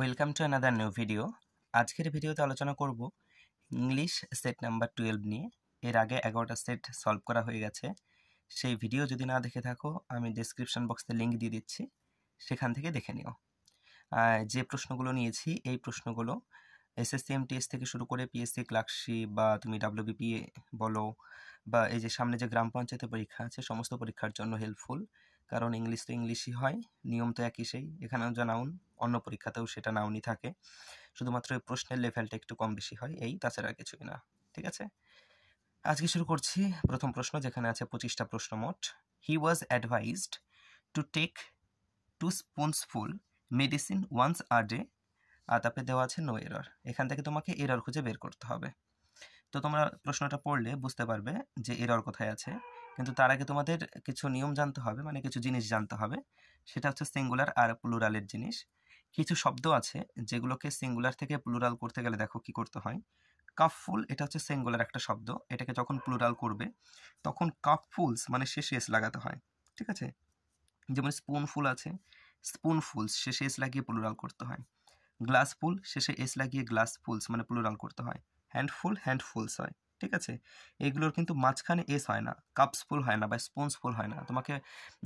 welcome to another new video আজকের ভিডিওতে আলোচনা করব ইংলিশ সেট নাম্বার টুয়েলভ নিয়ে এর আগে এগারোটা সেট সলভ করা হয়ে গেছে সেই ভিডিও যদি না দেখে থাকো আমি ডিসক্রিপশন বক্সে লিঙ্ক দিয়ে দিচ্ছি সেখান থেকে দেখে নিও যে প্রশ্নগুলো নিয়েছি এই প্রশ্নগুলো এসএসসি এমটিএস থেকে শুরু করে পিএসসি ক্লার্কশি বা তুমি ডাব্লিউবিপিএ বলো বা এই যে সামনে যে গ্রাম পঞ্চায়েতের পরীক্ষা আছে সমস্ত পরীক্ষার জন্য হেল্পফুল কারণ ইংলিশ তো ইংলিশই হয় নিয়ম তো একই সেই এখানেও যা নাউন অন্য পরীক্ষাতেও সেটা নাউনই থাকে শুধুমাত্র প্রশ্নের লেভেলটা একটু কম বেশি হয় এই তাছাড়া কিছুই না ঠিক আছে আজকে শুরু করছি প্রথম প্রশ্ন যেখানে আছে পঁচিশটা প্রশ্ন মোট he was advised to take two spoonsful medicine once a day আর তারপরে দেওয়া আছে নো এরর এখান থেকে তোমাকে এরর খুঁজে বের করতে হবে তো তোমরা প্রশ্নটা পড়লে বুঝতে পারবে যে এরর কোথায় আছে কিন্তু তার আগে তোমাদের কিছু নিয়ম জানতে হবে মানে কিছু জিনিস জানতে হবে সেটা হচ্ছে সিঙ্গুলার আর প্লুরালের জিনিস কিছু শব্দ আছে যেগুলোকে সিঙ্গুলার থেকে প্লুরাল করতে গেলে দেখো কি করতে হয় কাপফুল এটা হচ্ছে সিঙ্গুলার একটা শব্দ এটাকে যখন প্লুরাল করবে তখন কাপফুলস মানে সে এস লাগাতে হয় ঠিক আছে যেমন স্পুনফুল আছে স্পুনফুলস শেষে এস লাগিয়ে প্লুরাল করতে হয় গ্লাসফুল শেষে এস লাগিয়ে গ্লাসফুলস মানে প্লুরাল করতে হয় হ্যান্ডফুল হ্যান্ডফুলস হয় ঠিক আছে এগুলোর কিন্তু মাঝখানে এস হয় না কাপসফুল হয় না বা স্পঞ্জফুল হয় না তোমাকে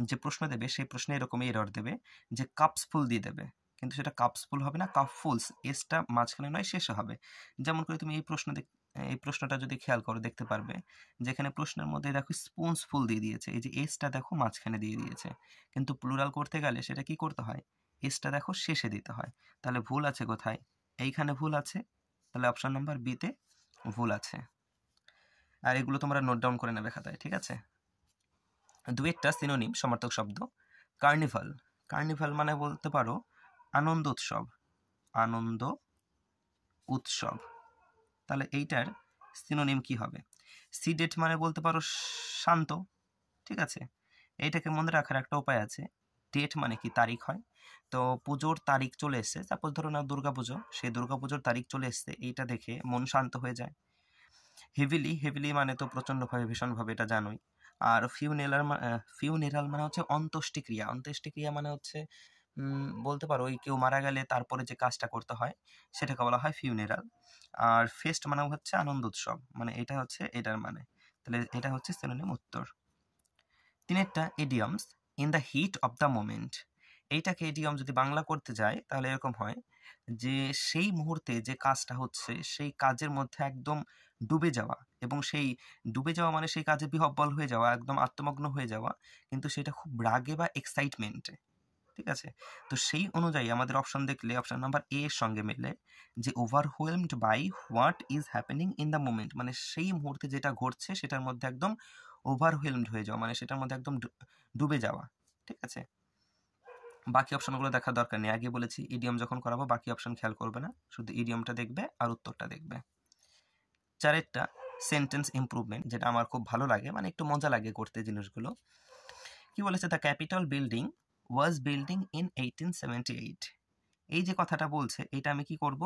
যে প্রশ্ন দেবে সেই প্রশ্নে এরকমই এরর দেবে যে কাপসফুল দিয়ে দেবে কিন্তু সেটা কাপসফুল হবে না কাপফুলস এসটা মাঝখানে নয় শেষে হবে যেমন করে তুমি এই প্রশ্ন এই প্রশ্নটা যদি খেয়াল করো দেখতে পারবে যেখানে প্রশ্নের মধ্যে দেখো স্পঞ্জফুল দিয়ে দিয়েছে এই যে এসটা দেখো মাঝখানে দিয়ে দিয়েছে কিন্তু প্লুরাল করতে গেলে সেটা কি করতে হয় এসটা দেখো শেষে দিতে হয় তাহলে ভুল আছে কোথায় এইখানে ভুল আছে তাহলে অপশান নাম্বার বিতে ভুল আছে আর এগুলো তোমরা নোট ডাউন করে নেবে খাতায় ঠিক আছে দু একটা সিনোনিম সমার্থক শব্দ কার্নিভাল কার্নিভাল মানে বলতে পারো আনন্দ উৎসব আনন্দ উৎসব তাহলে এইটার সিনোনিম কি হবে সিডেট মানে বলতে পারো শান্ত ঠিক আছে এইটাকে মনে রাখার একটা উপায় আছে ডেট মানে কি তারিখ হয় তো পুজোর তারিখ চলে এসছে সাপোজ ধরো না দুর্গাপুজো সেই দুর্গাপুজোর তারিখ চলে এসছে এইটা দেখে মন শান্ত হয়ে যায় হেভিলি হেভিলি মানে তো প্রচণ্ডভাবে ভীষণভাবে এটা জানোই আর ফিউনেলার ফিউনেরাল মানে হচ্ছে অন্ত্যেষ্টিক্রিয়া অন্ত্যেষ্টিক্রিয়া মানে হচ্ছে বলতে পারো ওই কেউ মারা গেলে তারপরে যে কাজটা করতে হয় সেটাকে বলা হয় ফিউনেরাল আর ফেস্ট মানে হচ্ছে আনন্দ উৎসব মানে এটা হচ্ছে এটার মানে তাহলে এটা হচ্ছে সিনোনিম উত্তর একটা idioms in the heat of the moment এইটাকে এডিয়ম যদি বাংলা করতে যায় তাহলে এরকম হয় যে সেই মুহূর্তে যে কাজটা হচ্ছে সেই কাজের মধ্যে একদম ডুবে যাওয়া এবং সেই ডুবে যাওয়া মানে সেই কাজে বিহব্বল হয়ে যাওয়া একদম আত্মমগ্ন হয়ে যাওয়া কিন্তু সেটা খুব রাগে বা এক্সাইটমেন্টে ঠিক আছে তো সেই অনুযায়ী আমাদের অপশন দেখলে অপশন নাম্বার এ এর সঙ্গে মিলে যে overwhelmed by what is happening in the moment মানে সেই মুহূর্তে যেটা ঘটছে সেটার মধ্যে একদম ওভারহোয়েলমড হয়ে যাওয়া মানে সেটার মধ্যে একদম ডুবে যাওয়া ঠিক আছে বাকি অপশানগুলো দেখার দরকার নেই আগে বলেছি ইডিয়াম যখন করাবো বাকি অপশান খেয়াল করবে না শুধু ইডিয়ামটা দেখবে আর উত্তরটা দেখবে চারেরটা সেন্টেন্স ইম্প্রুভমেন্ট যেটা আমার খুব ভালো লাগে মানে একটু মজা লাগে করতে জিনিসগুলো কি বলেছে the capital building was building in eighteen seventy eight এই যে কথাটা বলছে এটা আমি কি করব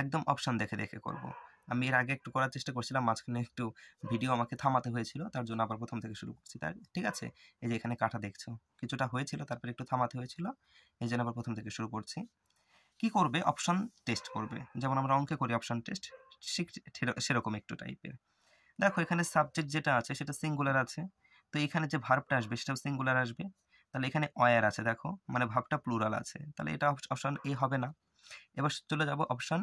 একদম অপশান দেখে দেখে করব আমি এর আগে একটু করার চেষ্টা করছিলাম মাঝখানে একটু ভিডিও আমাকে থামাতে হয়েছিল তার জন্য আবার প্রথম থেকে শুরু করছি তার ঠিক আছে এই যে এখানে কাটা দেখছো কিছুটা হয়েছিল তারপরে একটু থামাতে হয়েছিল এই জন্য আবার প্রথম থেকে শুরু করছি কি করবে অপশন টেস্ট করবে যেমন আমরা অঙ্কে করি অপশন টেস্ট সেরকম একটু টাইপের দেখো এখানে সাবজেক্ট যেটা আছে সেটা সিঙ্গুলার আছে তো এখানে যে ভার্বটা আসবে সেটাও সিঙ্গুলার আসবে তাহলে এখানে অয়ার আছে দেখো মানে ভাবটা প্লুরাল আছে তাহলে এটা অপশন এ হবে না এবার চলে যাব অপশন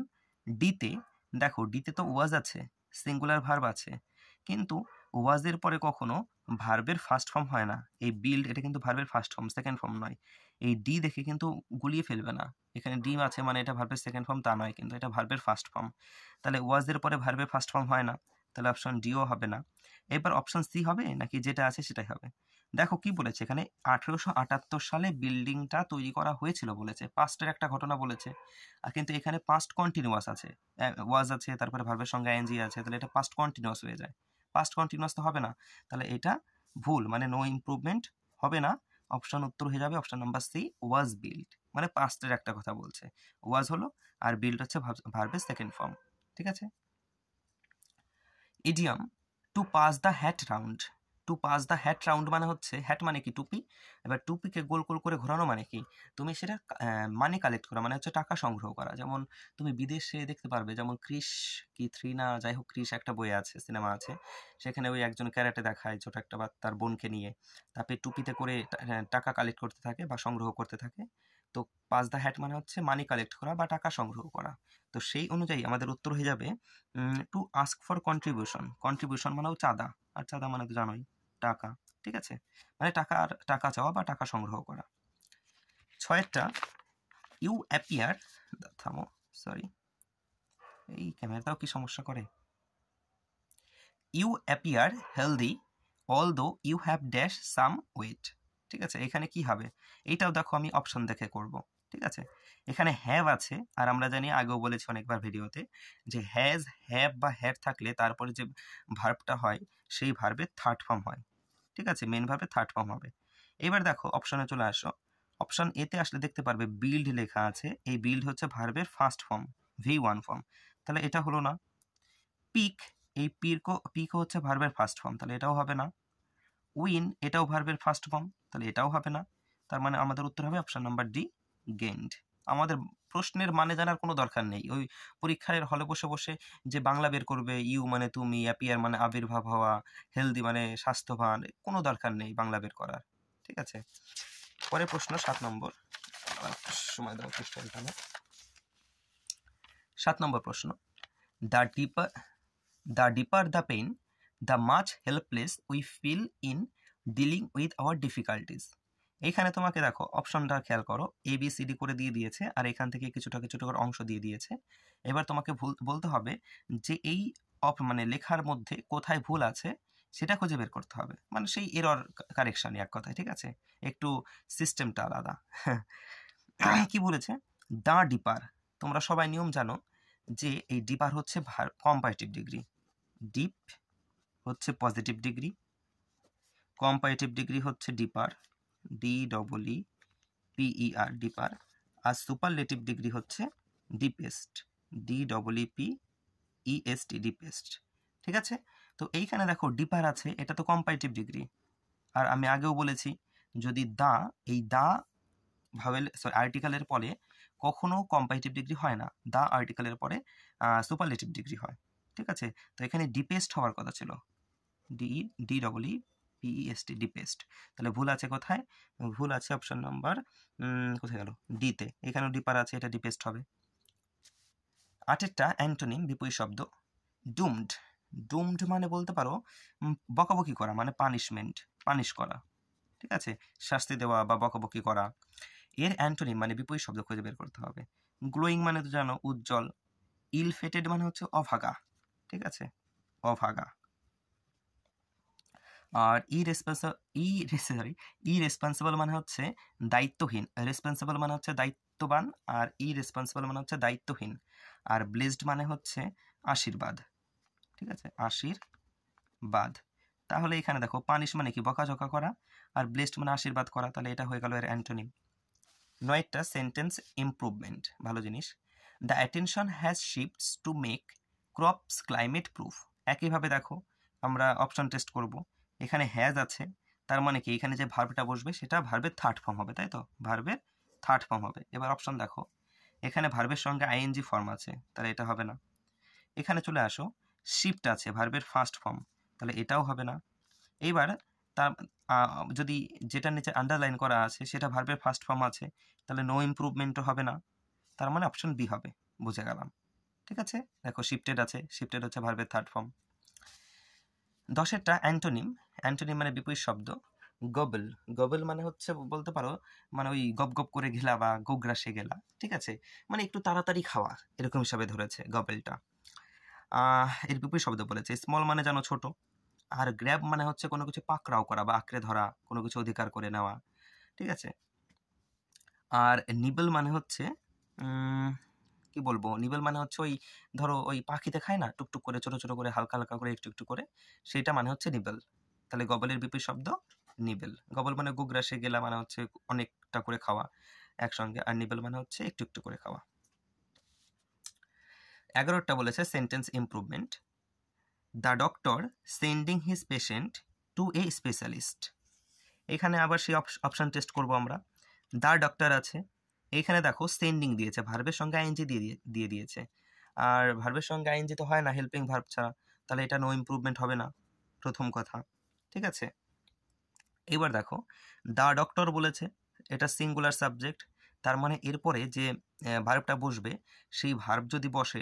ডিতে দেখো ডিতে তো ওয়াজ আছে সিঙ্গুলার ভার্ব আছে কিন্তু ওয়াজের পরে কখনো ভার্বের ফার্স্ট ফর্ম হয় না এই বিল্ড এটা কিন্তু ভার্বের ফার্স্ট ফর্ম সেকেন্ড ফর্ম নয় এই ডি দেখে কিন্তু গুলিয়ে ফেলবে না এখানে ডিম আছে মানে এটা ভার্বের সেকেন্ড ফর্ম তা নয় কিন্তু এটা ভার্বের ফার্স্ট ফর্ম তাহলে ওয়াজের পরে ভার্বের ফার্স্ট ফর্ম হয় না তাহলে অপশন ডিও হবে না এবার অপশন সি হবে নাকি যেটা আছে সেটাই হবে দেখো কি বলেছে এখানে আঠেরোশো আটাত্তর সালে বিল্ডিংটা তৈরি করা হয়েছিল বলেছে পাস্টের একটা ঘটনা বলেছে আর কিন্তু এখানে পাস্ট কন্টিনিউয়াস আছে ওয়াজ আছে তারপরে ভার্বের সঙ্গে এনজি আছে তাহলে এটা পাস্ট কন্টিনিউয়াস হয়ে যায় পাস্ট কন্টিনিউয়াস তো হবে না তাহলে এটা ভুল মানে নো ইমপ্রুভমেন্ট হবে না অপশন উত্তর হয়ে যাবে option number C was build মানে পাস্টের একটা কথা বলছে ওয়াজ হলো আর বিল্ড হচ্ছে ভার্বের সেকেন্ড ফর্ম ঠিক আছে idiom to pass the hat round to pass the hat round মানে হচ্ছে হ্যাট মানে কি টুপি এবার টুপিকে গোল গোল করে ঘোরানো মানে কি তুমি সেটা মানি কালেক্ট করা মানে হচ্ছে টাকা সংগ্রহ করা যেমন তুমি বিদেশে দেখতে পারবে যেমন ক্রিস কি থ্রি না যাই হোক ক্রিস একটা বই আছে সিনেমা আছে সেখানে ওই একজন ক্যারাটে দেখায় ছোট একটা বা তার বোনকে নিয়ে তারপরে টুপিতে করে হ্যাঁ, টাকা কালেক্ট করতে থাকে বা সংগ্রহ করতে থাকে তো পাঁচ দ্য হ্যাট মানে হচ্ছে মানি কালেক্ট করা বা টাকা সংগ্রহ করা তো সেই অনুযায়ী আমাদের উত্তর হয়ে যাবে to ask for contribution contribution মানেও চাঁদা আর চাঁদা মানে তো জানোই টাকা ঠিক আছে মানে টাকা আর টাকা চাওয়া বা টাকা সংগ্রহ করা ছয়েরটা ইউ অ্যাপিয়ার থামো সরি এই ক্যামেরাটাও কি সমস্যা করে you appear healthy although you have dash some weight ঠিক আছে এখানে কি হবে এইটাও দেখো আমি অপশন দেখে করব ঠিক আছে এখানে হ্যাভ আছে আর আমরা জানি আগেও বলেছি অনেকবার ভিডিওতে যে হ্যাজ হ্যাভ বা হ্যাভ থাকলে তারপরে যে ভার্বটা হয় সেই ভার্বের থার্ড ফর্ম হয় ঠিক আছে মেন থার্ড ফর্ম হবে এবার দেখো অপশনে চলে আসো অপশন এতে আসলে দেখতে পারবে বিল্ড লেখা আছে এই বিল্ড হচ্ছে ভার্বের first form V one form তাহলে এটা হলো না পিক এই পিরকো পিকও হচ্ছে ভার্বের ফার্স্ট ফর্ম তাহলে এটাও হবে না উইন এটাও ভার্বের ফার্স্ট ফর্ম তাহলে এটাও হবে না তার মানে আমাদের উত্তর হবে অপশান নাম্বার ডি গেন্ড আমাদের প্রশ্নের মানে জানার কোনো দরকার নেই ওই পরীক্ষার হলে বসে বসে যে বাংলা বের করবে ইউ মানে তুমি অ্যাপিয়ার মানে আবির্ভাব হওয়া হেলদি মানে স্বাস্থ্যবান কোনো দরকার নেই বাংলা বের করার ঠিক আছে পরে প্রশ্ন সাত নম্বর সময় দাও প্রশ্নটা সাত নম্বর প্রশ্ন the deeper the deeper the pen the much helpless we feel in dealing with our difficulties এখানে তোমাকে দেখো অপশনটা খেয়াল করো এ বি সি ডি করে দিয়ে দিয়েছে আর এখান থেকে কিছুটা কিছুটা করে অংশ দিয়ে দিয়েছে এবার তোমাকে ভুল বলতে হবে যে এই অপ মানে লেখার মধ্যে কোথায় ভুল আছে সেটা খুঁজে বের করতে হবে মানে সেই এরর কারেকশানই এক কথায় ঠিক আছে একটু সিস্টেমটা আলাদা কি বলেছে দা ডিপার তোমরা সবাই নিয়ম জানো যে এই ডিপার হচ্ছে কম্পারেটিভ ডিগ্রি ডিপ হচ্ছে পজিটিভ ডিগ্রি কম্পারেটিভ ডিগ্রি হচ্ছে deeper D double E P E R deeper আর সুপারলেটিভ ডিগ্রি হচ্ছে deepest D double P E S T deepest ঠিক আছে তো এইখানে দেখো ডিপার আছে এটা তো কম্পারেটিভ ডিগ্রি আর আমি আগেও বলেছি যদি দা এই দা ভাবেল সরি আর্টিকেলের পরে কখনো কম্পারেটিভ ডিগ্রি হয় না দা আর্টিকেলের পরে সুপারলেটিভ ডিগ্রি হয় ঠিক আছে তো এখানে ডিপেস্ট হওয়ার কথা ছিল D D double P E S T deepest e e তাহলে ভুল আছে কোথায় ভুল আছে অপশন নাম্বার কোথায় গেল ডিতে এখানেও ডিপার আছে এটা ডিপেস্ট e হবে আটেরটা অ্যান্টোনিম বিপরীত শব্দ ডুমড ডুমড মানে বলতে পারো বকাবকি করা মানে পানিশমেন্ট পানিশ করা ঠিক আছে শাস্তি দেওয়া বা বকাবকি করা এর অ্যান্টোনিম মানে বিপরীত শব্দ খুঁজে বের করতে হবে গ্লোয়িং মানে তো জানো উজ্জ্বল ইলফেটেড মানে হচ্ছে অভাগা ঠিক আছে অভাগা আর ই ই সরি ই রেসপন্সিবল মানে হচ্ছে দায়িত্বহীন রেসপন্সিবল মানে হচ্ছে দায়িত্ববান আর ই রেসপন্সিবল মানে হচ্ছে দায়িত্বহীন আর ব্লেসড মানে হচ্ছে আশীর্বাদ ঠিক আছে আশীর্বাদ তাহলে এখানে দেখো পানিশ মানে কি বকাঝকা করা আর ব্লেসড মানে আশীর্বাদ করা তাহলে এটা হয়ে গেল এর অ্যান্টোনিম নয়টা সেন্টেন্স ইম্প্রুভমেন্ট ভালো জিনিস the attention has shifts to make crops climate proof একইভাবে দেখো আমরা অপশন টেস্ট করব এখানে হ্যাজ আছে তার মানে কি এখানে যে ভার্বটা বসবে সেটা ভার্বের থার্ড ফর্ম হবে তাই তো ভার্বের থার্ড ফর্ম হবে এবার অপশন দেখো এখানে ভার্বের সঙ্গে আইএনজি ফর্ম আছে তাহলে এটা হবে না এখানে চলে আসো শিফট আছে ভার্বের ফার্স্ট ফর্ম তাহলে এটাও হবে না এইবার তার যদি যেটা নিচে আন্ডারলাইন করা আছে সেটা ভার্বের ফার্স্ট ফর্ম আছে তাহলে নো ইম্প্রুভমেন্টও হবে না তার মানে অপশন বি হবে বুঝে গেলাম ঠিক আছে দেখো শিফটেড আছে শিফটেড হচ্ছে ভার্বের থার্ড ফর্ম দশেরটা অ্যান্টোনিম অ্যান্টনি মানে বিপরীত শব্দ গবল গবল মানে হচ্ছে বলতে পারো মানে ওই গপ গপ করে ঘেলা বা গোগ্রাসে গেলা ঠিক আছে মানে একটু তাড়াতাড়ি খাওয়া এরকম হিসাবে ধরেছে গবেলটা এর বিপরীত শব্দ বলেছে স্মল মানে জানো ছোট আর গ্র্যাব মানে হচ্ছে কোনো কিছু পাকড়াও করা বা আঁকড়ে ধরা কোনো কিছু অধিকার করে নেওয়া ঠিক আছে আর নিবল মানে হচ্ছে কি বলবো নিবেল মানে হচ্ছে ওই ধরো ওই পাখিতে খায় না টুকটুক করে ছোট ছোট করে হালকা হালকা করে একটু একটু করে সেটা মানে হচ্ছে নিবেল তাহলে গবলের বিপরীত শব্দ নিবেল গবল মানে গুগ্রাসে গেলা মানে হচ্ছে অনেকটা করে খাওয়া একসঙ্গে আর নিবেল মানে হচ্ছে একটু একটু করে খাওয়া এগারোটা বলেছে sentence improvement the doctor sending his patient to a specialist এখানে আবার সেই অপশান টেস্ট করব আমরা দ্য ডক্টর আছে এখানে দেখো সেন্ডিং দিয়েছে ভার্বের সঙ্গে আইএনজি দিয়ে দিয়ে দিয়েছে আর ভার্বের সঙ্গে আইএনজি তো হয় না হেল্পিং ভার্ব ছাড়া তাহলে এটা নো ইম্প্রুভমেন্ট হবে না প্রথম কথা ঠিক আছে এবার দেখো দা ডক্টর বলেছে এটা সিঙ্গুলার সাবজেক্ট তার মানে এরপরে যে ভার্বটা বসবে সেই ভার্ব যদি বসে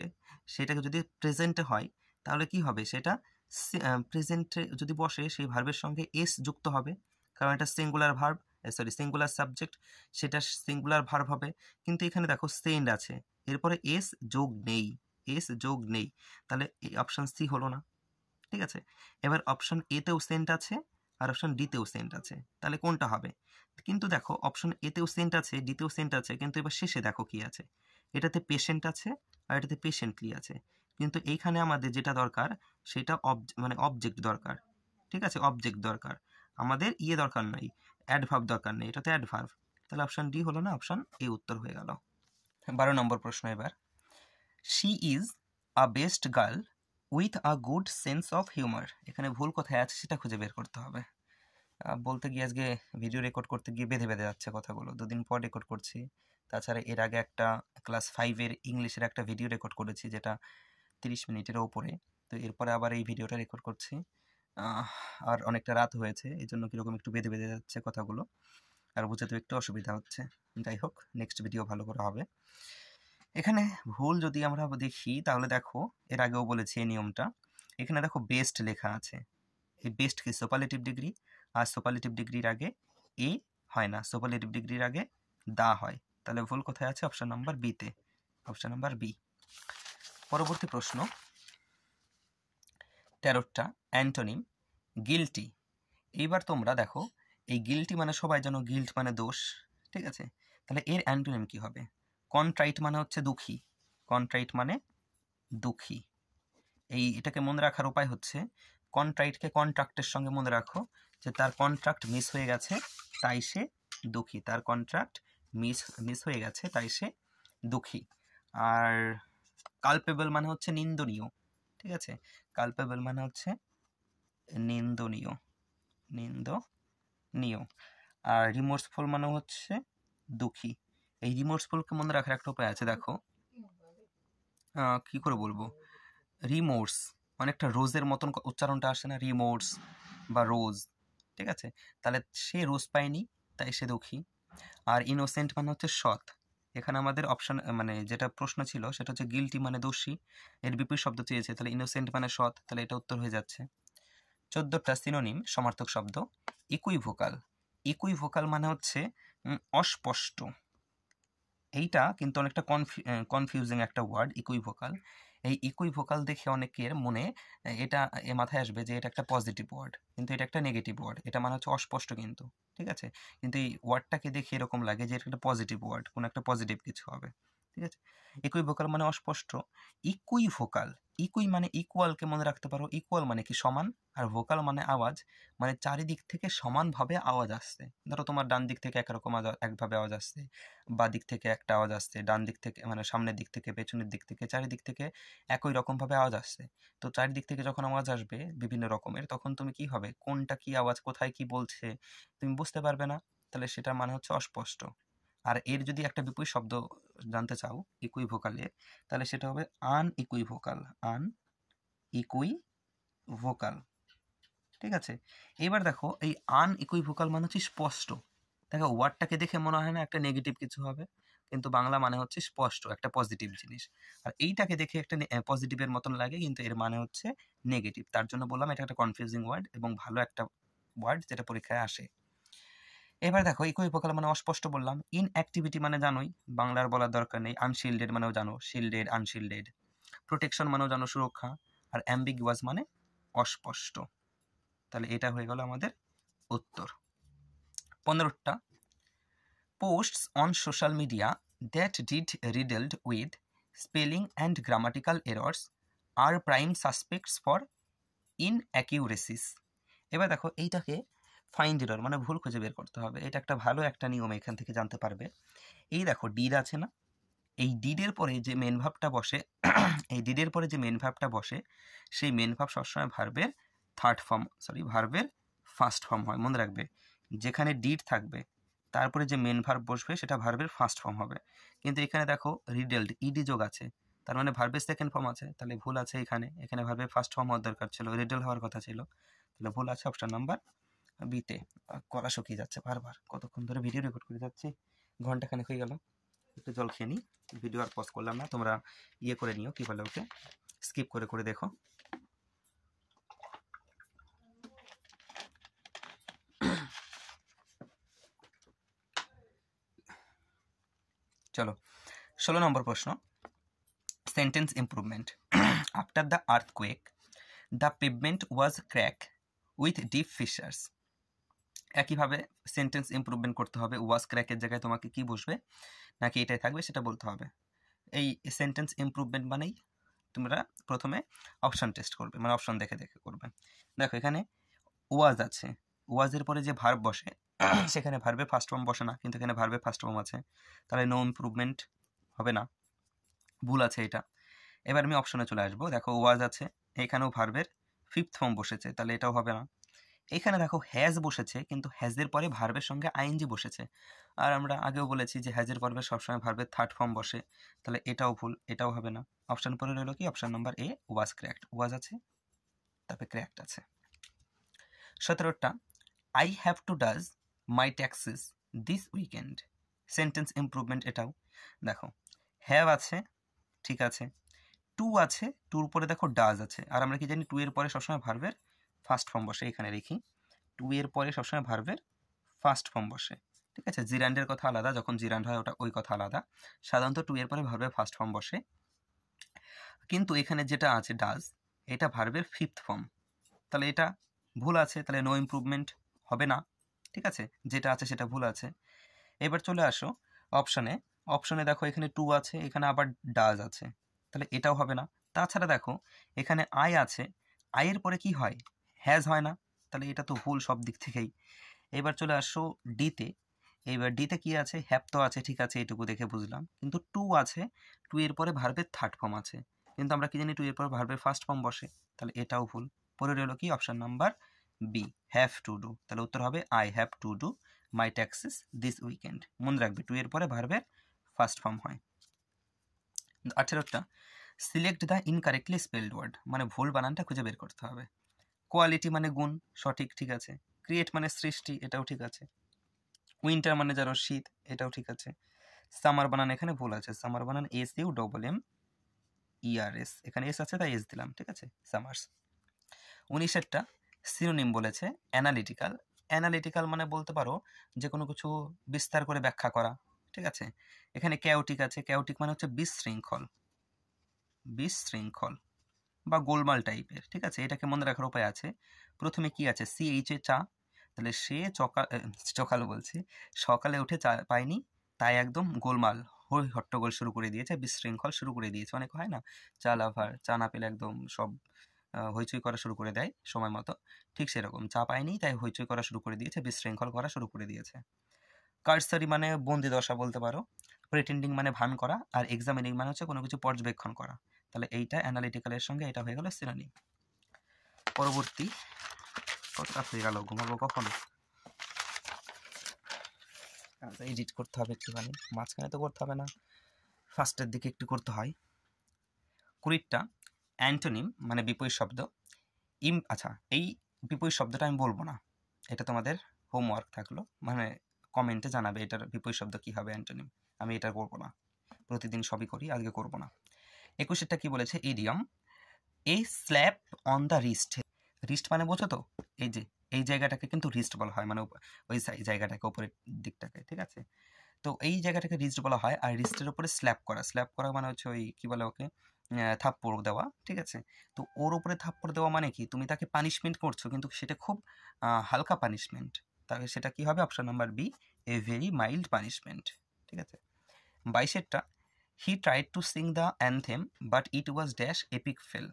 সেটাকে যদি প্রেজেন্টে হয় তাহলে কি হবে সেটা প্রেজেন্টে যদি বসে সেই ভার্বের সঙ্গে এস যুক্ত হবে কারণ এটা singular verb sorry singular subject সেটা সিঙ্গুলার ভার্ব হবে কিন্তু এখানে দেখো সেন্ড আছে এরপরে এস যোগ নেই এস যোগ নেই তাহলে অপশান সি হলো না ঠিক আছে এবার অপশন এতেও সেন্ট আছে আর অপশন ডিতেও সেন্ট আছে তাহলে কোনটা হবে কিন্তু দেখো অপশন এতেও সেন্ট আছে ডিতেও সেন্ট আছে কিন্তু এবার শেষে দেখো কি আছে এটাতে পেশেন্ট আছে আর এটাতে পেশেন্টলি আছে কিন্তু এইখানে আমাদের যেটা দরকার সেটা মানে অবজেক্ট দরকার ঠিক আছে অবজেক্ট দরকার আমাদের ইয়ে দরকার নাই অ্যাডভার্ভ দরকার নেই এটাতে অ্যাডভার্ভ তাহলে অপশান ডি হলো না অপশান এ উত্তর হয়ে গেল বারো নম্বর প্রশ্ন এবার she is a best girl with a good sense of humour এখানে ভুল কোথায় আছে সেটা খুঁজে বের করতে হবে বলতে গিয়ে আজকে ভিডিও রেকর্ড করতে গিয়ে বেঁধে বেঁধে যাচ্ছে কথাগুলো দুদিন পর রেকর্ড করছি তাছাড়া এর আগে একটা ক্লাস ফাইভের ইংলিশের একটা ভিডিও রেকর্ড করেছি যেটা তিরিশ মিনিটের ওপরে তো এরপরে আবার এই ভিডিওটা রেকর্ড করছি আর অনেকটা রাত হয়েছে এই জন্য কীরকম একটু বেঁধে বেঁধে যাচ্ছে কথাগুলো আর তো একটু অসুবিধা হচ্ছে যাই হোক নেক্সট ভিডিও ভালো করে হবে এখানে ভুল যদি আমরা দেখি তাহলে দেখো এর আগেও বলেছি এই নিয়মটা এখানে দেখো বেস্ট লেখা আছে এই বেস্ট কি সুপারলেটিভ ডিগ্রি আর সুপারলেটিভ ডিগ্রির আগে এ হয় না সুপারলেটিভ ডিগ্রির আগে দা হয় তাহলে ভুল কোথায় আছে অপশান নাম্বার বিতে অপশান নাম্বার বি পরবর্তী প্রশ্ন তেরোটা অ্যান্টোনিম গিলটি এইবার তোমরা দেখো এই গিলটি মানে সবাই যেন গিল্ট মানে দোষ ঠিক আছে তাহলে এর অ্যান্টোনিম কি হবে কন্ট্রাইট মানে হচ্ছে দুঃখী কন্ট্রাইট মানে দুঃখী এই এটাকে মনে রাখার উপায় হচ্ছে কন্ট্রাইটকে কন্ট্রাক্টের সঙ্গে মনে রাখো যে তার কন্ট্রাক্ট মিস হয়ে গেছে তাই সে দুঃখী তার কন্ট্রাক্ট মিস মিস হয়ে গেছে তাই সে দুঃখী আর কালপেবল মানে হচ্ছে নিন্দনীয় ঠিক আছে কালপেবল মানে হচ্ছে নিন্দনীয় নিন্দনীয় আর রিমোর্সফুল মানে হচ্ছে দুঃখী এই রিমোর্সফুলকে মনে রাখার একটা উপায় আছে দেখো কি করে বলবো রিমোর্স অনেকটা রোজের মতন উচ্চারণটা আসে না রিমোর্স বা রোজ ঠিক আছে তাহলে সে রোজ পায়নি তাই সে দুঃখী আর ইনোসেন্ট মানে হচ্ছে সৎ এখানে আমাদের অপশন মানে যেটা প্রশ্ন ছিল সেটা হচ্ছে গিলটি মানে দোষী এর বিপরীত শব্দ চেয়েছে তাহলে ইনোসেন্ট মানে সৎ তাহলে এটা উত্তর হয়ে যাচ্ছে চোদ্দটা সিনোনিম সমার্থক শব্দ ইকুইভোকাল ইকুইভোকাল মানে হচ্ছে অস্পষ্ট এইটা কিন্তু অনেকটা কনফিউ কনফিউজিং একটা ওয়ার্ড ইকুইভোকাল এই ইকুইভোকাল দেখে অনেকের মনে এটা এ মাথায় আসবে যে এটা একটা পজিটিভ ওয়ার্ড কিন্তু এটা একটা নেগেটিভ ওয়ার্ড এটা মানে হচ্ছে অস্পষ্ট কিন্তু ঠিক আছে কিন্তু এই ওয়ার্ডটাকে দেখে এরকম লাগে যে এটা একটা পজিটিভ ওয়ার্ড কোনো একটা পজিটিভ কিছু হবে ঠিক আছে ইকুইভোকাল মানে অস্পষ্ট ইকুইভোকাল ইকুই মানে ইকুয়ালকে মনে রাখতে পারো ইকুয়াল মানে কি সমান আর ভোকাল মানে আওয়াজ মানে চারিদিক থেকে সমানভাবে আওয়াজ আসছে ধরো তোমার ডান দিক থেকে একরকম একভাবে আওয়াজ আসছে বা দিক থেকে একটা আওয়াজ আসছে ডান দিক থেকে মানে সামনের দিক থেকে পেছনের দিক থেকে চারিদিক থেকে একই রকমভাবে আওয়াজ আসছে তো চারিদিক থেকে যখন আওয়াজ আসবে বিভিন্ন রকমের তখন তুমি কি হবে কোনটা কি আওয়াজ কোথায় কি বলছে তুমি বুঝতে পারবে না তাহলে সেটার মানে হচ্ছে অস্পষ্ট আর এর যদি একটা বিপুল শব্দ জানতে চাও ইকুই ভোকালে তাহলে সেটা হবে আন ইকুই ভোকাল আন ইকুই ভোকাল ঠিক আছে এবার দেখো এই আনইকুইভোকাল মানে হচ্ছে স্পষ্ট দেখো ওয়ার্ডটাকে দেখে মনে হয় না একটা নেগেটিভ কিছু হবে কিন্তু বাংলা মানে হচ্ছে স্পষ্ট একটা পজিটিভ জিনিস আর এইটাকে দেখে একটা পজিটিভের মতন লাগে কিন্তু এর মানে হচ্ছে নেগেটিভ তার জন্য বললাম এটা একটা কনফিউজিং ওয়ার্ড এবং ভালো একটা ওয়ার্ড যেটা পরীক্ষায় আসে এবার দেখো ইকুইভোকাল মানে অস্পষ্ট বললাম ইনঅ্যাক্টিভিটি মানে জানোই বাংলার বলার দরকার নেই আনশিল্ডেড মানেও জানো শিল্ডেড আনশিল্ডেড প্রোটেকশন মানেও জানো সুরক্ষা আর অ্যাম্বিগুয়াস মানে অস্পষ্ট তাহলে এটা হয়ে গেল আমাদের উত্তর পনেরোটা posts on social media that did riddled with spelling and grammatical errors আর prime suspects for inaccuracies এবার দেখো এইটাকে ফাইন্ড এরর মানে ভুল খুঁজে বের করতে হবে এটা একটা ভালো একটা নিয়ম এখান থেকে জানতে পারবে এই দেখো ডিড আছে না এই ডিডের পরে যে মেন ভাবটা বসে এই ডিডের পরে যে মেন ভাবটা বসে সেই মেন ভাব সবসময় ভারবে থার্ড ফর্ম সরি ভার্বের ফার্স্ট ফর্ম হয় মনে রাখবে যেখানে ডিড থাকবে তারপরে যে মেন ভার্ব বসবে সেটা ভার্বের ফার্স্ট ফর্ম হবে কিন্তু এখানে দেখো রিডেল্ড ইডি যোগ আছে তার মানে ভার্বের সেকেন্ড ফর্ম আছে তাহলে ভুল আছে এখানে এখানে ভার্বের ফার্স্ট ফর্ম হওয়ার দরকার ছিল রিডেল হওয়ার কথা ছিল তাহলে ভুল আছে অপশান নাম্বার বিতে করা শুকিয়ে যাচ্ছে বারবার কতক্ষণ ধরে ভিডিও রেকর্ড করে যাচ্ছি ঘন্টাখানেক হয়ে গেল একটু জল খেয়ে নিই ভিডিও আর পজ করলাম না তোমরা ইয়ে করে নিও কী বলে ওকে স্কিপ করে করে দেখো চলো ষোলো নম্বর প্রশ্ন sentence improvement after the earthquake the pavement was crack with deep fissures একইভাবে সেন্টেন্স ইম্প্রুভমেন্ট করতে হবে ওয়াজ ক্র্যাকের জায়গায় তোমাকে কি বসবে নাকি এটাই থাকবে সেটা বলতে হবে এই সেন্টেন্স ইম্প্রুভমেন্ট মানেই তোমরা প্রথমে অপশান টেস্ট করবে মানে অপশান দেখে দেখে করবে দেখো এখানে ওয়াজ আছে ওয়াজের পরে যে ভার্ব বসে সেখানে ভার্বে ফার্স্ট ফর্ম বসে না কিন্তু এখানে ভার্বে ফার্স্ট ফর্ম আছে তাহলে নো ইম্প্রুভমেন্ট হবে না ভুল আছে এটা এবার আমি অপশনে চলে আসবো দেখো ওয়াজ আছে এখানেও ভার্বের ফিফথ ফর্ম বসেছে তাহলে এটাও হবে না এখানে দেখো হ্যাজ বসেছে কিন্তু হ্যাজের পরে ভার্বের সঙ্গে আইএনজি বসেছে আর আমরা আগেও বলেছি যে হ্যাজের পর্বে সবসময় ভার্বের থার্ড ফর্ম বসে তাহলে এটাও ভুল এটাও হবে না অপশান পরে রইল কি অপশান নাম্বার এ ওয়াজ ক্র্যাক্ট ওয়াজ আছে তারপরে ক্র্যাক্ট আছে সতেরোটা I have to does my taxes this weekend sentence improvement এটাও দেখো হ্যাভ আছে ঠিক আছে টু আছে টুর পরে দেখো ডাজ আছে আর আমরা কি জানি টু এর পরে সবসময় ভার্ভের ফার্স্ট ফর্ম বসে এখানে রেখি টু এর পরে সবসময় ভার্ভের ফার্স্ট ফর্ম বসে ঠিক আছে জিরান্ডের কথা আলাদা যখন জিরান্ড হয় ওটা ওই কথা আলাদা সাধারণত টু এর পরে ভার্ভের ফার্স্ট ফর্ম বসে কিন্তু এখানে যেটা আছে ডাজ এটা ভার্ভের ফিফথ ফর্ম তাহলে এটা ভুল আছে তাহলে নো ইম্প্রুভমেন্ট হবে না ঠিক আছে যেটা আছে সেটা ভুল আছে এবার চলে আসো অপশানে অপশানে দেখো এখানে টু আছে এখানে আবার ডাজ আছে তাহলে এটাও হবে না তাছাড়া দেখো এখানে আয় আছে আয়ের পরে কি হয় হ্যাজ হয় না তাহলে এটা তো ভুল সব দিক থেকেই এবার চলে আসো ডিতে এবার ডিতে কি আছে হ্যাপ তো আছে ঠিক আছে এটুকু দেখে বুঝলাম কিন্তু টু আছে টু এর পরে ভার্বের থার্ড ফর্ম আছে কিন্তু আমরা কি জানি টু এর পরে ভার্বের ফার্স্ট ফর্ম বসে তাহলে এটাও ভুল পরে রইল কি option number B have to do তাহলে উত্তর হবে I have to do my taxes this weekend মনে রাখবে টু এর পরে ভার্ভের ফার্স্ট ফর্ম হয় আঠেরোটা select the incorrectly spelled word মানে ভুল বানানটা খুঁজে বের করতে হবে কোয়ালিটি মানে গুণ সঠিক ঠিক আছে ক্রিয়েট মানে সৃষ্টি এটাও ঠিক আছে উইন্টার মানে যারা শীত এটাও ঠিক আছে সামার বানান এখানে ভুল আছে সামার বানান S U double M E R S এখানে এস আছে তাই এস দিলাম ঠিক আছে সামার্স উনিশেরটা সিনোনিম বলেছে অ্যানালিটিক্যাল অ্যানালিটিক্যাল মানে বলতে পারো যে কোনো কিছু বিস্তার করে ব্যাখ্যা করা ঠিক আছে এখানে ক্যাওটিক আছে ক্যাওটিক মানে হচ্ছে বিশৃঙ্খল বিশৃঙ্খল বা গোলমাল টাইপের ঠিক আছে এটাকে মনে রাখার উপায় আছে প্রথমে কি আছে সি এইচ এ চা তাহলে সে চকা চকাল বলছে সকালে উঠে চা পায়নি তাই একদম গোলমাল হই হট্টগোল শুরু করে দিয়েছে বিশৃঙ্খল শুরু করে দিয়েছে অনেক হয় না চা লাভার চা না পেলে একদম সব হইচই করা শুরু করে দেয় সময় মতো ঠিক সেরকম চা পায়নি তাই হইচই করা শুরু করে দিয়েছে বিশৃঙ্খল করা শুরু করে দিয়েছে কার্সারি মানে বন্দি দশা বলতে পারো প্রিটেন্ডিং মানে ভান করা আর এক্সামিনিং মানে হচ্ছে কোনো কিছু পর্যবেক্ষণ করা তাহলে এইটা অ্যানালিটিক্যালের সঙ্গে এটা হয়ে গেল সিনানি পরবর্তী কতটা হয়ে গেল ঘুমাবো কখন এডিট আচ্ছা, করতে হবে একটুখানি মাঝখানে তো করতে হবে না ফার্স্টের দিকে একটু করতে হয় কুড়িরটা অ্যান্টোনিম মানে বিপরীত শব্দ ইম আচ্ছা এই বিপরীত শব্দটা আমি বলবো না এটা তোমাদের হোমওয়ার্ক থাকলো মানে কমেন্টে জানাবে এটার বিপরীত শব্দ কী হবে অ্যান্টোনিম আমি এটা করবো না প্রতিদিন সবই করি আজকে করবো না একুশেরটা কি বলেছে ইডিয়াম এই slap on the wrist wrist মানে বোঝো তো এই যে এই জায়গাটাকে কিন্তু রিস্ট বলা হয় মানে ওই জায়গাটাকে ওপরের দিকটাকে ঠিক আছে তো এই জায়গাটাকে রিস্ট বলা হয় আর রিস্টের ওপরে স্ল্যাপ করা স্ল্যাপ করা মানে হচ্ছে ওই কী বলে ওকে থাপ্পড় দেওয়া ঠিক আছে তো ওর ওপরে থাপ্পড় দেওয়া মানে কি তুমি তাকে পানিশমেন্ট করছো কিন্তু সেটা খুব হালকা পানিশমেন্ট তাহলে সেটা কি হবে option number B a very mild punishment ঠিক আছে বাইশেরটা he tried to sing the anthem but it was dash epic fail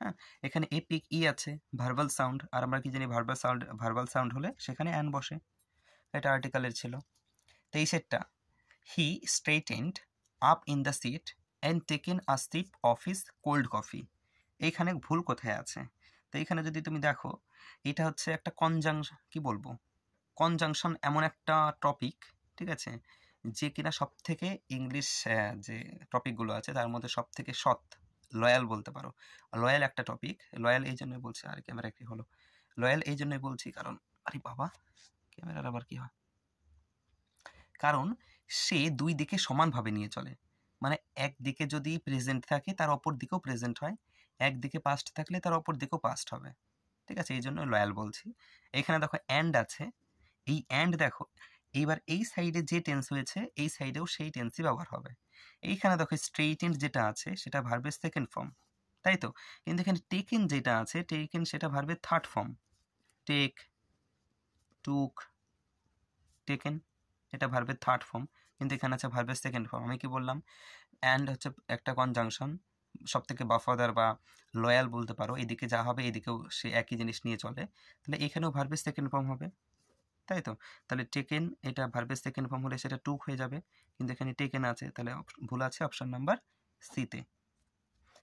হ্যাঁ এখানে এপিক ই e আছে ভার্বাল সাউন্ড আর আমরা কি জানি ভার্বাল সাউন্ড ভার্বাল সাউন্ড হলে সেখানে অ্যান বসে এটা আর্টিকালের ছিল তেইশেরটা he straightened up in the seat and taken a sip of his cold coffee এইখানে ভুল কোথায় আছে তো এইখানে যদি তুমি দেখো এটা হচ্ছে একটা কনজাংশন কি বলবো কনজাংশন এমন একটা টপিক ঠিক আছে যে কিনা সব থেকে ইংলিশ যে টপিকগুলো আছে তার মধ্যে সব থেকে সৎ লয়াল বলতে পারো লয়াল একটা টপিক লয়াল এই জন্যই বলছে আর ক্যামেরা কি হলো লয়াল এই জন্যই বলছি কারণ আরে বাবা ক্যামেরার আবার কি হয় কারণ সে দুই দিকে সমানভাবে নিয়ে চলে মানে একদিকে যদি প্রেজেন্ট থাকে তার অপর দিকেও প্রেজেন্ট হয় একদিকে পাস্ট থাকলে তার অপর দিকেও পাস্ট হবে ঠিক আছে এই জন্য লয়াল বলছি এখানে দেখো অ্যান্ড আছে এই অ্যান্ড দেখো এইবার এই সাইডে যে টেন্স হয়েছে এই সাইডেও সেই টেন্সই ব্যবহার হবে এইখানে দেখো স্ট্রেইটেন্ড যেটা আছে সেটা ভার্বের সেকেন্ড ফর্ম তাই তো কিন্তু এখানে টেকেন যেটা আছে টেকেন সেটা ভার্বের third form take took taken এটা ভার্বের থার্ড ফর্ম কিন্তু এখানে আছে ভার্বের সেকেন্ড ফর্ম আমি কি বললাম অ্যান্ড হচ্ছে একটা কনজাংশন সব থেকে বাফাদার বা লয়াল বলতে পারো এদিকে যা হবে এদিকেও সে একই জিনিস নিয়ে চলে তাহলে এখানেও ভার্বের সেকেন্ড ফর্ম হবে তাই তো তাহলে টেকেন এটা ভার্বের সেকেন্ড ফর্ম হলে সেটা টুক হয়ে যাবে কিন্তু এখানে টেকেন আছে তাহলে ভুল আছে অপশন নাম্বার সিতে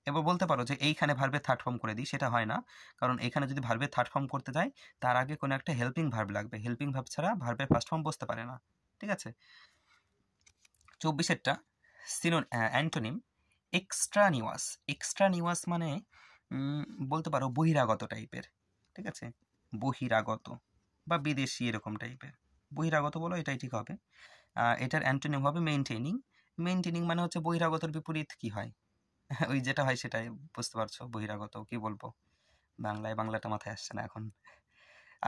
এবার বলতে পারো যে এইখানে ভার্বে থার্ড ফর্ম করে দিই সেটা হয় না কারণ এখানে যদি ভার্বে থার্ড ফর্ম করতে যাই তার আগে কোনো একটা হেল্পিং ভার্ব লাগবে হেল্পিং ভার্ব ছাড়া ভার্বের ফার্স্ট ফর্ম বসতে পারে না ঠিক আছে চব্বিশেরটা সিনো অ্যান্টোনিম এক্সট্রা এক্সট্রানিওয়াস মানে বলতে পারো বহিরাগত টাইপের ঠিক আছে বহিরাগত বা বিদেশি এরকম টাইপের বহিরাগত বলো এটাই ঠিক হবে এটার অ্যান্টোনিম হবে মেনটেনিং মেনটেনিং মানে হচ্ছে বহিরাগতের বিপরীত কি হয় ওই যেটা হয় সেটাই বুঝতে পারছো বহিরাগত কি বলবো বাংলায় বাংলাটা মাথায় আসছে না এখন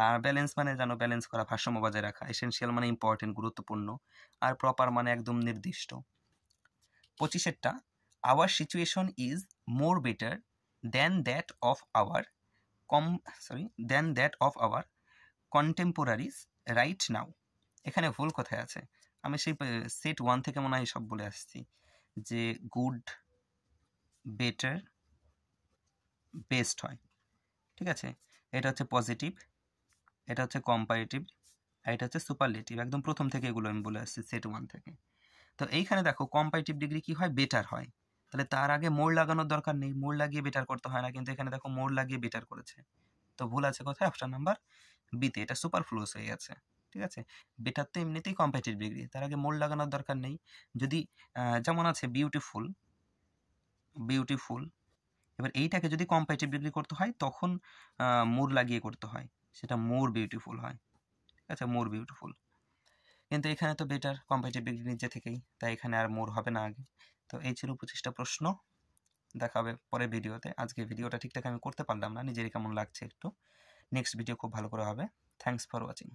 আর ব্যালেন্স মানে যেন ব্যালেন্স করা ভারসাম্য বজায় রাখা এসেন্সিয়াল মানে ইম্পর্টেন্ট গুরুত্বপূর্ণ আর প্রপার মানে একদম নির্দিষ্ট পঁচিশেরটা our situation is more better than that of our com sorry than that of our contemporaries right now এখানে ভুল কথায় আছে আমি সেই সেট ওয়ান থেকে মনে হয় সব বলে আসছি যে গুড বেটার বেস্ট হয় ঠিক আছে এটা হচ্ছে পজিটিভ এটা হচ্ছে কম্পারেটিভ আর এটা হচ্ছে সুপারলেটিভ একদম প্রথম থেকে এগুলো আমি বলে আসছি সেট ওয়ান থেকে তো এইখানে দেখো কম্পারেটিভ ডিগ্রি কি হয় বেটার হয় তাহলে তার আগে মোড় লাগানোর দরকার নেই মোড় লাগিয়ে বেটার করতে হয় না কিন্তু এখানে দেখো মোড় লাগিয়ে বেটার করেছে তো ভুল আছে কোথায় অপশান নাম্বার বিতে এটা সুপার ফ্লোস হয়ে গেছে ঠিক আছে বেটার তো এমনিতেই কম্পারেটিভ ডিগ্রি তার আগে মোড় লাগানোর দরকার নেই যদি যেমন আছে বিউটিফুল বিউটিফুল এবার এইটাকে যদি কম্পারেটিভ ডিগ্রি করতে হয় তখন মোড় লাগিয়ে করতে হয় সেটা মোর বিউটিফুল হয় ঠিক আছে মোর বিউটিফুল কিন্তু এখানে তো বেটার কম্পিটিভ ডিগ্রি নিজে থেকেই তাই এখানে আর মোর হবে না আগে তো এই ছিল পঁচিশটা প্রশ্ন দেখা হবে পরের ভিডিওতে আজকে ভিডিওটা ঠিকঠাক আমি করতে পারলাম না নিজেরই কেমন লাগছে একটু নেক্সট ভিডিও খুব ভালো করে হবে থ্যাংকস ফর ওয়াচিং